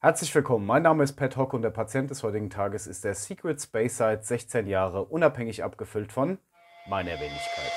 Herzlich willkommen, mein Name ist Pat Hock und der Patient des heutigen Tages ist der Secret Space Site 16 Jahre, unabhängig abgefüllt von meiner Wenigkeit.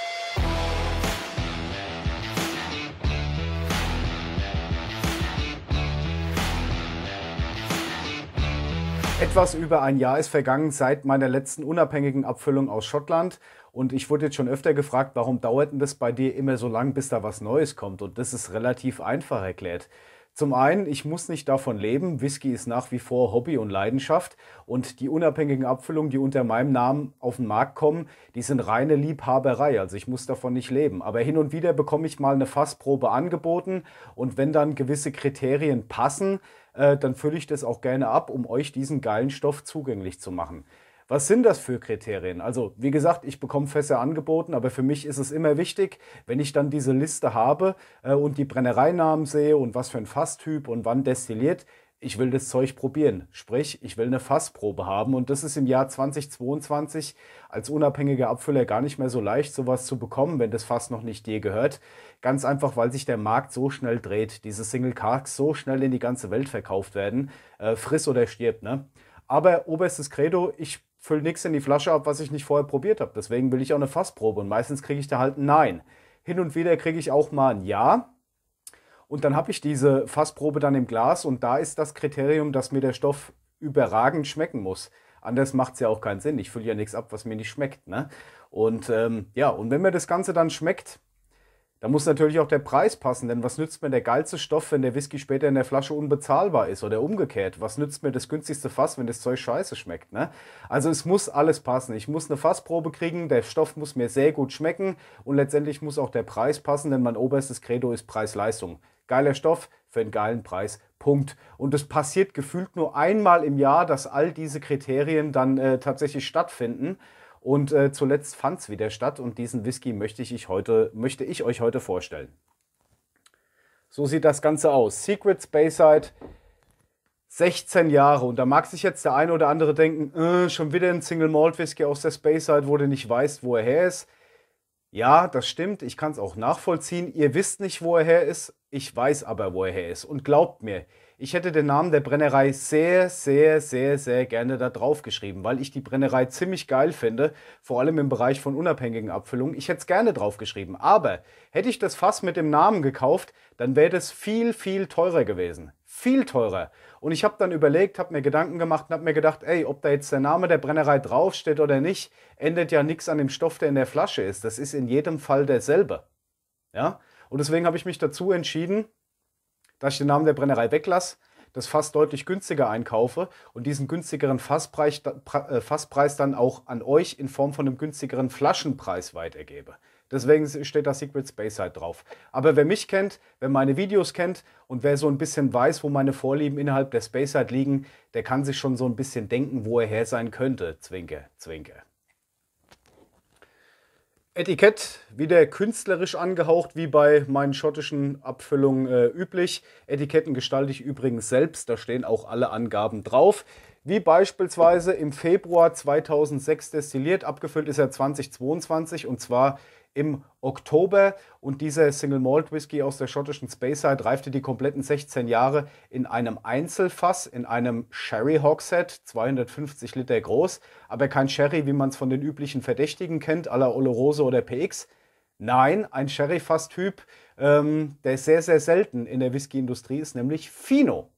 Etwas über ein Jahr ist vergangen seit meiner letzten unabhängigen Abfüllung aus Schottland und ich wurde jetzt schon öfter gefragt, warum dauert denn das bei dir immer so lang, bis da was Neues kommt und das ist relativ einfach erklärt. Zum einen, ich muss nicht davon leben. Whisky ist nach wie vor Hobby und Leidenschaft. Und die unabhängigen Abfüllungen, die unter meinem Namen auf den Markt kommen, die sind reine Liebhaberei. Also ich muss davon nicht leben. Aber hin und wieder bekomme ich mal eine Fassprobe angeboten. Und wenn dann gewisse Kriterien passen, äh, dann fülle ich das auch gerne ab, um euch diesen geilen Stoff zugänglich zu machen. Was sind das für Kriterien? Also, wie gesagt, ich bekomme Fässer angeboten, aber für mich ist es immer wichtig, wenn ich dann diese Liste habe äh, und die Brennereinamen sehe und was für ein Fasstyp und wann destilliert, ich will das Zeug probieren. Sprich, ich will eine Fassprobe haben. Und das ist im Jahr 2022 als unabhängiger Abfüller gar nicht mehr so leicht, sowas zu bekommen, wenn das Fass noch nicht dir gehört. Ganz einfach, weil sich der Markt so schnell dreht, diese Single Carks so schnell in die ganze Welt verkauft werden. Äh, friss oder stirbt, ne? Aber oberstes Credo, ich fülle nichts in die Flasche ab, was ich nicht vorher probiert habe. Deswegen will ich auch eine Fassprobe und meistens kriege ich da halt ein Nein. Hin und wieder kriege ich auch mal ein Ja. Und dann habe ich diese Fassprobe dann im Glas und da ist das Kriterium, dass mir der Stoff überragend schmecken muss. Anders macht es ja auch keinen Sinn. Ich fülle ja nichts ab, was mir nicht schmeckt. Ne? Und ähm, ja, und wenn mir das Ganze dann schmeckt, da muss natürlich auch der Preis passen, denn was nützt mir der geilste Stoff, wenn der Whisky später in der Flasche unbezahlbar ist oder umgekehrt? Was nützt mir das günstigste Fass, wenn das Zeug scheiße schmeckt? Ne? Also es muss alles passen. Ich muss eine Fassprobe kriegen, der Stoff muss mir sehr gut schmecken und letztendlich muss auch der Preis passen, denn mein oberstes Credo ist Preis-Leistung. Geiler Stoff für einen geilen Preis. Punkt. Und es passiert gefühlt nur einmal im Jahr, dass all diese Kriterien dann äh, tatsächlich stattfinden. Und äh, zuletzt es wieder statt und diesen Whisky möchte ich, heute, möchte ich euch heute vorstellen. So sieht das Ganze aus. Secret Bayside, 16 Jahre. Und da mag sich jetzt der eine oder andere denken, äh, schon wieder ein Single Malt Whisky aus der Bayside, wo du nicht weißt, wo er her ist. Ja, das stimmt. Ich kann es auch nachvollziehen. Ihr wisst nicht, wo er her ist. Ich weiß aber, wo er her ist. Und glaubt mir, ich hätte den Namen der Brennerei sehr, sehr, sehr, sehr gerne da drauf geschrieben, weil ich die Brennerei ziemlich geil finde, vor allem im Bereich von unabhängigen Abfüllungen. Ich hätte es gerne drauf geschrieben, aber hätte ich das Fass mit dem Namen gekauft, dann wäre das viel, viel teurer gewesen. Viel teurer. Und ich habe dann überlegt, habe mir Gedanken gemacht und habe mir gedacht, ey, ob da jetzt der Name der Brennerei draufsteht oder nicht, ändert ja nichts an dem Stoff, der in der Flasche ist. Das ist in jedem Fall derselbe. Ja? Und deswegen habe ich mich dazu entschieden, dass ich den Namen der Brennerei weglasse, das Fass deutlich günstiger einkaufe und diesen günstigeren Fasspreis, äh, Fasspreis dann auch an euch in Form von einem günstigeren Flaschenpreis weitergebe. Deswegen steht da Secret Space halt drauf. Aber wer mich kennt, wer meine Videos kennt und wer so ein bisschen weiß, wo meine Vorlieben innerhalb der Space halt liegen, der kann sich schon so ein bisschen denken, wo er her sein könnte. Zwinke, zwinke. Etikett wieder künstlerisch angehaucht, wie bei meinen schottischen Abfüllungen äh, üblich. Etiketten gestalte ich übrigens selbst, da stehen auch alle Angaben drauf wie beispielsweise im Februar 2006 destilliert. Abgefüllt ist er 2022 und zwar im Oktober. Und dieser Single Malt Whisky aus der schottischen Speyside reifte die kompletten 16 Jahre in einem Einzelfass, in einem Sherry Hogshead, 250 Liter groß. Aber kein Sherry, wie man es von den üblichen Verdächtigen kennt, à la Oloroso oder PX. Nein, ein Sherry-Fass-Typ, ähm, der sehr, sehr selten in der Whisky-Industrie ist, nämlich Fino.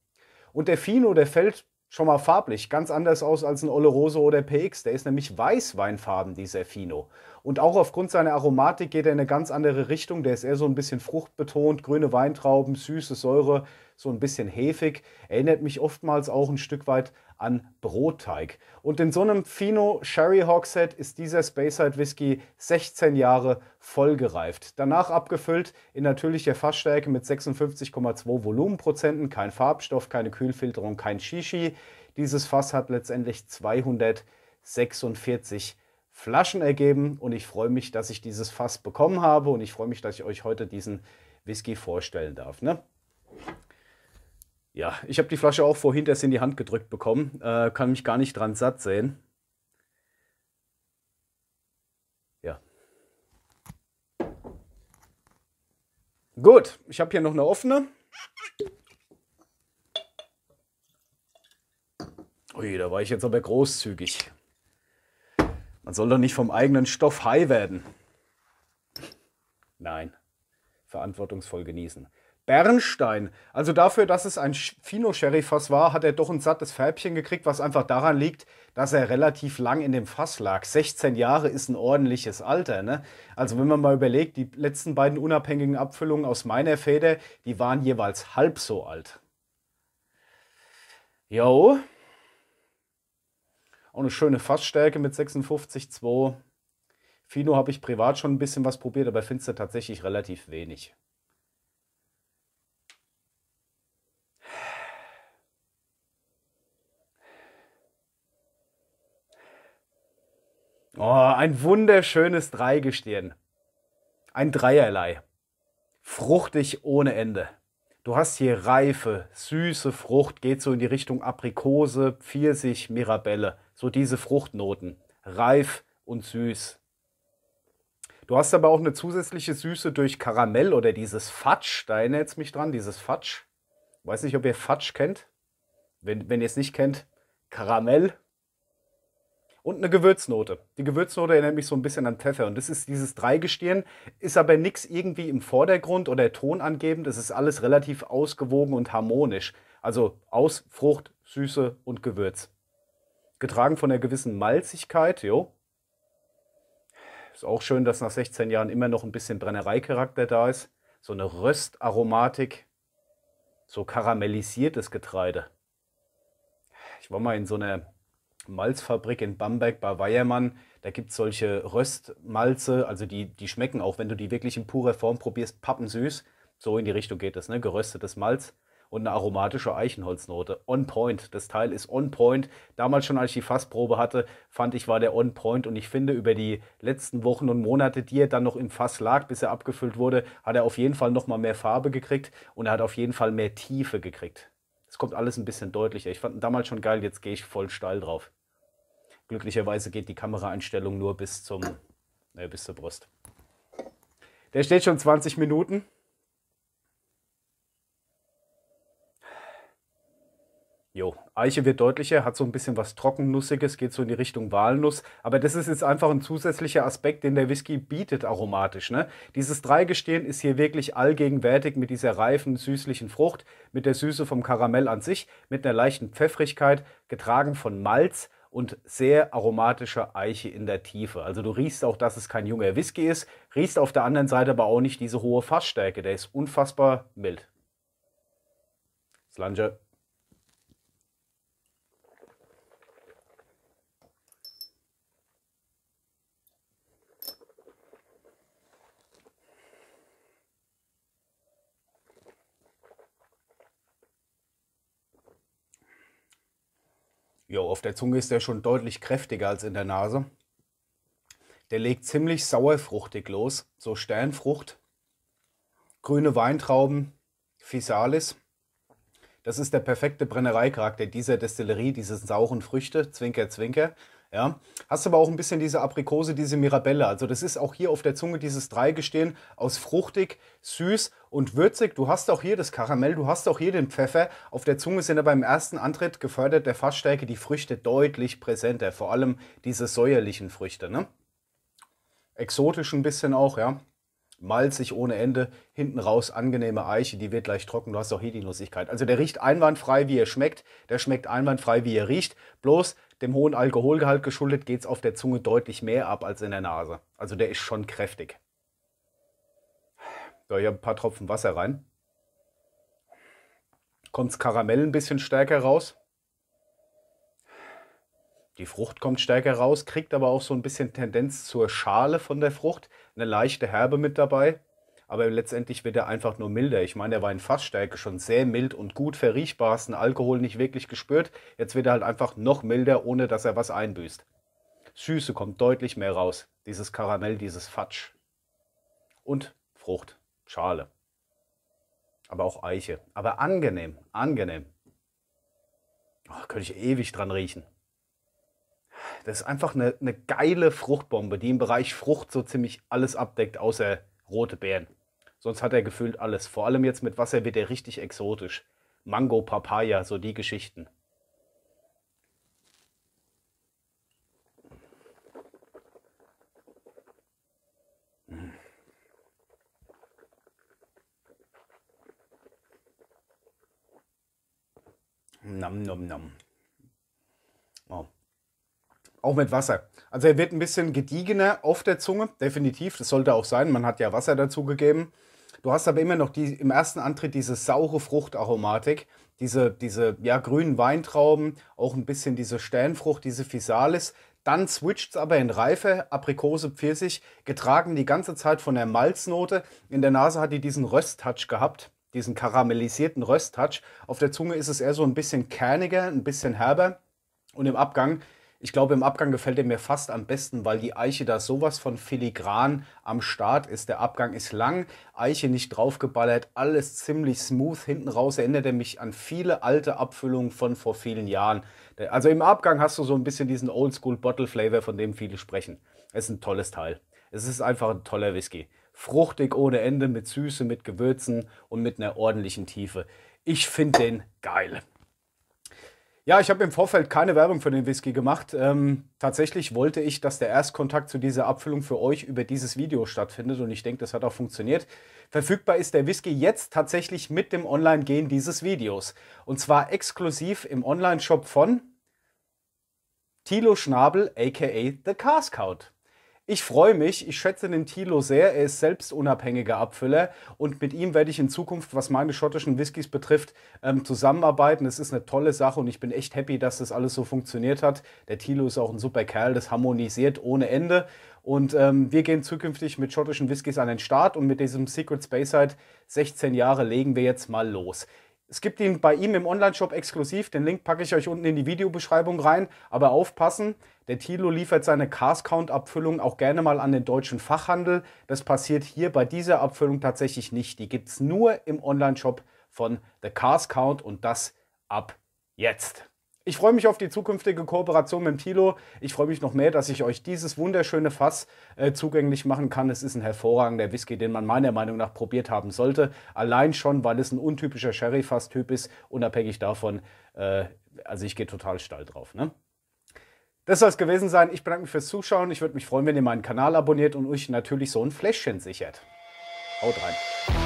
Und der Fino, der fällt schon mal farblich ganz anders aus als ein Oloroso oder PX. Der ist nämlich weißweinfarben, dieser Fino. Und auch aufgrund seiner Aromatik geht er in eine ganz andere Richtung. Der ist eher so ein bisschen fruchtbetont, grüne Weintrauben, süße Säure, so ein bisschen hefig. Erinnert mich oftmals auch ein Stück weit an Brotteig. Und in so einem Fino Sherry Hogshead ist dieser Speyside Whisky 16 Jahre vollgereift. Danach abgefüllt in natürlicher Fassstärke mit 56,2 Volumenprozenten, kein Farbstoff, keine Kühlfilterung, kein Shishi. Dieses Fass hat letztendlich 246 Flaschen ergeben und ich freue mich, dass ich dieses Fass bekommen habe und ich freue mich, dass ich euch heute diesen Whisky vorstellen darf. Ne? Ja, ich habe die Flasche auch vorhin erst in die Hand gedrückt bekommen. Äh, kann mich gar nicht dran satt sehen. Ja. Gut, ich habe hier noch eine offene. Ui, da war ich jetzt aber großzügig. Man soll doch nicht vom eigenen Stoff high werden. Nein, verantwortungsvoll genießen. Bernstein. Also dafür, dass es ein fino sherryfass war, hat er doch ein sattes Färbchen gekriegt, was einfach daran liegt, dass er relativ lang in dem Fass lag. 16 Jahre ist ein ordentliches Alter. Ne? Also wenn man mal überlegt, die letzten beiden unabhängigen Abfüllungen aus meiner Feder, die waren jeweils halb so alt. Jo. Auch eine schöne Fassstärke mit 56,2. Fino habe ich privat schon ein bisschen was probiert, aber findest du tatsächlich relativ wenig. Oh, ein wunderschönes Dreigestirn. Ein Dreierlei. Fruchtig ohne Ende. Du hast hier reife, süße Frucht, geht so in die Richtung Aprikose, Pfirsich, Mirabelle. So diese Fruchtnoten. Reif und süß. Du hast aber auch eine zusätzliche Süße durch Karamell oder dieses Fatsch. Da erinnert es mich dran, dieses Fatsch. Weiß nicht, ob ihr Fatsch kennt. Wenn, wenn ihr es nicht kennt, Karamell und eine Gewürznote. Die Gewürznote erinnert mich so ein bisschen an Pfeffer. Und das ist dieses Dreigestirn, ist aber nichts irgendwie im Vordergrund oder tonangebend. Es ist alles relativ ausgewogen und harmonisch. Also aus Frucht, Süße und Gewürz. Getragen von einer gewissen Malzigkeit, jo. Ist auch schön, dass nach 16 Jahren immer noch ein bisschen Brennereicharakter da ist. So eine Röstaromatik, so karamellisiertes Getreide. Ich war mal in so einer Malzfabrik in Bamberg bei Weiermann. Da gibt es solche Röstmalze, also die, die schmecken auch, wenn du die wirklich in purer Form probierst, pappensüß. So in die Richtung geht das, ne? geröstetes Malz und eine aromatische Eichenholznote. On point. Das Teil ist on point. Damals schon, als ich die Fassprobe hatte, fand ich, war der on point. Und ich finde, über die letzten Wochen und Monate, die er dann noch im Fass lag, bis er abgefüllt wurde, hat er auf jeden Fall nochmal mehr Farbe gekriegt und er hat auf jeden Fall mehr Tiefe gekriegt. Es kommt alles ein bisschen deutlicher. Ich fand ihn damals schon geil, jetzt gehe ich voll steil drauf. Glücklicherweise geht die Kameraeinstellung nur bis zum, naja, äh, bis zur Brust. Der steht schon 20 Minuten. Jo. Eiche wird deutlicher, hat so ein bisschen was Trockennussiges, geht so in die Richtung Walnuss. Aber das ist jetzt einfach ein zusätzlicher Aspekt, den der Whisky bietet aromatisch. Ne? Dieses Dreigestehen ist hier wirklich allgegenwärtig mit dieser reifen, süßlichen Frucht, mit der Süße vom Karamell an sich, mit einer leichten Pfeffrigkeit, getragen von Malz und sehr aromatischer Eiche in der Tiefe. Also du riechst auch, dass es kein junger Whisky ist, riechst auf der anderen Seite aber auch nicht diese hohe Fassstärke. Der ist unfassbar mild. Slange. Jo, auf der Zunge ist der schon deutlich kräftiger als in der Nase. Der legt ziemlich sauerfruchtig los, so Sternfrucht, grüne Weintrauben, Fisalis. Das ist der perfekte Brennereicharakter dieser Destillerie, diese sauren Früchte, Zwinker, Zwinker. Ja? Hast aber auch ein bisschen diese Aprikose, diese Mirabelle. Also das ist auch hier auf der Zunge dieses Dreigestehen aus fruchtig, süß und würzig. Du hast auch hier das Karamell, du hast auch hier den Pfeffer. Auf der Zunge sind aber im ersten Antritt gefördert der Fassstärke die Früchte deutlich präsenter. Vor allem diese säuerlichen Früchte. Ne? Exotisch ein bisschen auch, ja malzig ohne Ende, hinten raus angenehme Eiche, die wird gleich trocken, du hast auch hier die Nussigkeit. Also der riecht einwandfrei, wie er schmeckt, der schmeckt einwandfrei, wie er riecht, bloß dem hohen Alkoholgehalt geschuldet geht es auf der Zunge deutlich mehr ab als in der Nase. Also der ist schon kräftig. So, hier ein paar Tropfen Wasser rein. Kommt das Karamell ein bisschen stärker raus. Die Frucht kommt stärker raus, kriegt aber auch so ein bisschen Tendenz zur Schale von der Frucht. Eine leichte Herbe mit dabei aber letztendlich wird er einfach nur milder. Ich meine, er war in Fassstärke schon sehr mild und gut verriechbar, hast den Alkohol nicht wirklich gespürt. Jetzt wird er halt einfach noch milder, ohne dass er was einbüßt. Süße kommt deutlich mehr raus. Dieses Karamell, dieses Fatsch. Und Frucht, Schale. Aber auch Eiche. Aber angenehm, angenehm. Oh, könnte ich ewig dran riechen. Das ist einfach eine, eine geile Fruchtbombe, die im Bereich Frucht so ziemlich alles abdeckt, außer rote Beeren. Sonst hat er gefühlt alles. Vor allem jetzt mit Wasser wird er richtig exotisch. Mango, Papaya, so die Geschichten. Nam, hm. nam, nam. Oh. Auch mit Wasser. Also er wird ein bisschen gediegener auf der Zunge, definitiv. Das sollte auch sein. Man hat ja Wasser dazu gegeben. Du hast aber immer noch die, im ersten Antritt diese saure Fruchtaromatik, diese, diese ja, grünen Weintrauben, auch ein bisschen diese Sternfrucht, diese Physalis. Dann switcht es aber in Reife, Aprikose, Pfirsich, getragen die ganze Zeit von der Malznote. In der Nase hat die diesen Rösttouch gehabt, diesen karamellisierten Rösttouch. Auf der Zunge ist es eher so ein bisschen kerniger, ein bisschen herber. Und im Abgang ich glaube, im Abgang gefällt er mir fast am besten, weil die Eiche da sowas von filigran am Start ist. Der Abgang ist lang, Eiche nicht draufgeballert, alles ziemlich smooth. Hinten raus erinnert er mich an viele alte Abfüllungen von vor vielen Jahren. Also im Abgang hast du so ein bisschen diesen Oldschool Bottle Flavor, von dem viele sprechen. Es ist ein tolles Teil. Es ist einfach ein toller Whisky. Fruchtig ohne Ende, mit Süße, mit Gewürzen und mit einer ordentlichen Tiefe. Ich finde den geil. Ja, ich habe im Vorfeld keine Werbung für den Whisky gemacht. Ähm, tatsächlich wollte ich, dass der Erstkontakt zu dieser Abfüllung für euch über dieses Video stattfindet und ich denke, das hat auch funktioniert. Verfügbar ist der Whisky jetzt tatsächlich mit dem Online-Gehen dieses Videos und zwar exklusiv im Online-Shop von Thilo Schnabel aka The Carscout. Ich freue mich, ich schätze den Tilo sehr, er ist selbst unabhängiger Abfüller und mit ihm werde ich in Zukunft, was meine schottischen Whiskys betrifft, ähm, zusammenarbeiten. Es ist eine tolle Sache und ich bin echt happy, dass das alles so funktioniert hat. Der Tilo ist auch ein super Kerl, das harmonisiert ohne Ende und ähm, wir gehen zukünftig mit schottischen Whiskys an den Start und mit diesem Secret Space Side 16 Jahre legen wir jetzt mal los. Es gibt ihn bei ihm im Onlineshop exklusiv. Den Link packe ich euch unten in die Videobeschreibung rein. Aber aufpassen, der Tilo liefert seine cars count abfüllung auch gerne mal an den deutschen Fachhandel. Das passiert hier bei dieser Abfüllung tatsächlich nicht. Die gibt es nur im Onlineshop von The Cars Count und das ab jetzt. Ich freue mich auf die zukünftige Kooperation mit Tilo. Ich freue mich noch mehr, dass ich euch dieses wunderschöne Fass äh, zugänglich machen kann. Es ist ein hervorragender Whisky, den man meiner Meinung nach probiert haben sollte. Allein schon, weil es ein untypischer Sherry-Fass-Typ ist, unabhängig davon. Äh, also ich gehe total steil drauf. Ne? Das soll es gewesen sein. Ich bedanke mich fürs Zuschauen. Ich würde mich freuen, wenn ihr meinen Kanal abonniert und euch natürlich so ein Fläschchen sichert. Haut rein.